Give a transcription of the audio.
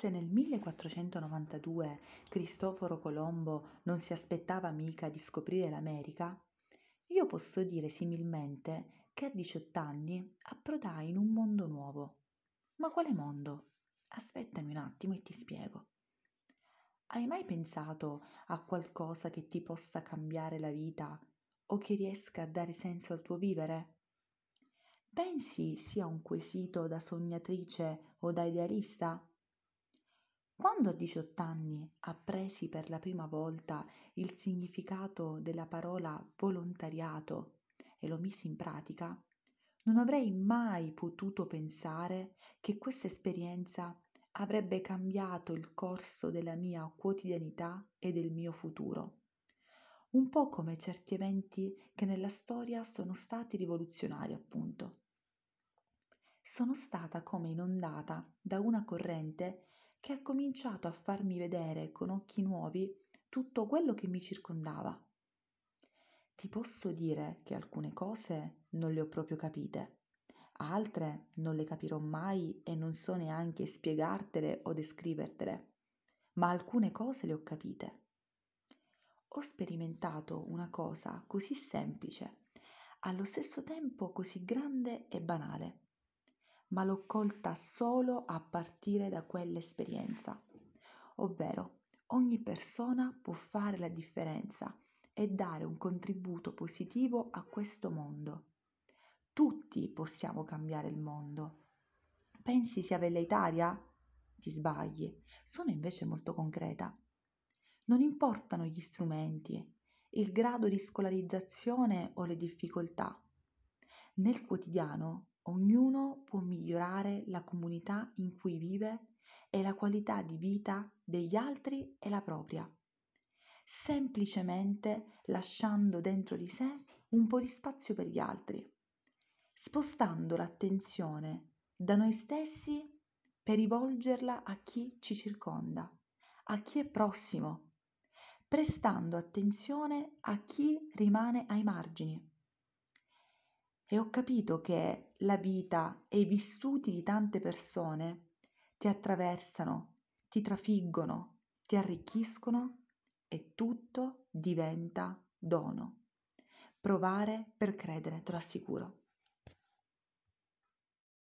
Se nel 1492 Cristoforo Colombo non si aspettava mica di scoprire l'America, io posso dire similmente che a 18 anni approdai in un mondo nuovo. Ma quale mondo? Aspettami un attimo e ti spiego. Hai mai pensato a qualcosa che ti possa cambiare la vita o che riesca a dare senso al tuo vivere? Pensi sia un quesito da sognatrice o da idealista? Quando a 18 anni appresi per la prima volta il significato della parola volontariato e lo misi in pratica, non avrei mai potuto pensare che questa esperienza avrebbe cambiato il corso della mia quotidianità e del mio futuro. Un po' come certi eventi che nella storia sono stati rivoluzionari, appunto. Sono stata come inondata da una corrente che ha cominciato a farmi vedere con occhi nuovi tutto quello che mi circondava. Ti posso dire che alcune cose non le ho proprio capite, altre non le capirò mai e non so neanche spiegartele o descrivertele, ma alcune cose le ho capite. Ho sperimentato una cosa così semplice, allo stesso tempo così grande e banale, ma l'ho colta solo a partire da quell'esperienza. Ovvero, ogni persona può fare la differenza e dare un contributo positivo a questo mondo. Tutti possiamo cambiare il mondo. Pensi sia bella Italia? Ti sbagli, sono invece molto concreta. Non importano gli strumenti, il grado di scolarizzazione o le difficoltà. Nel quotidiano Ognuno può migliorare la comunità in cui vive e la qualità di vita degli altri e la propria, semplicemente lasciando dentro di sé un po' di spazio per gli altri, spostando l'attenzione da noi stessi per rivolgerla a chi ci circonda, a chi è prossimo, prestando attenzione a chi rimane ai margini e ho capito che la vita e i vissuti di tante persone ti attraversano, ti trafiggono, ti arricchiscono e tutto diventa dono. Provare per credere, te lo assicuro.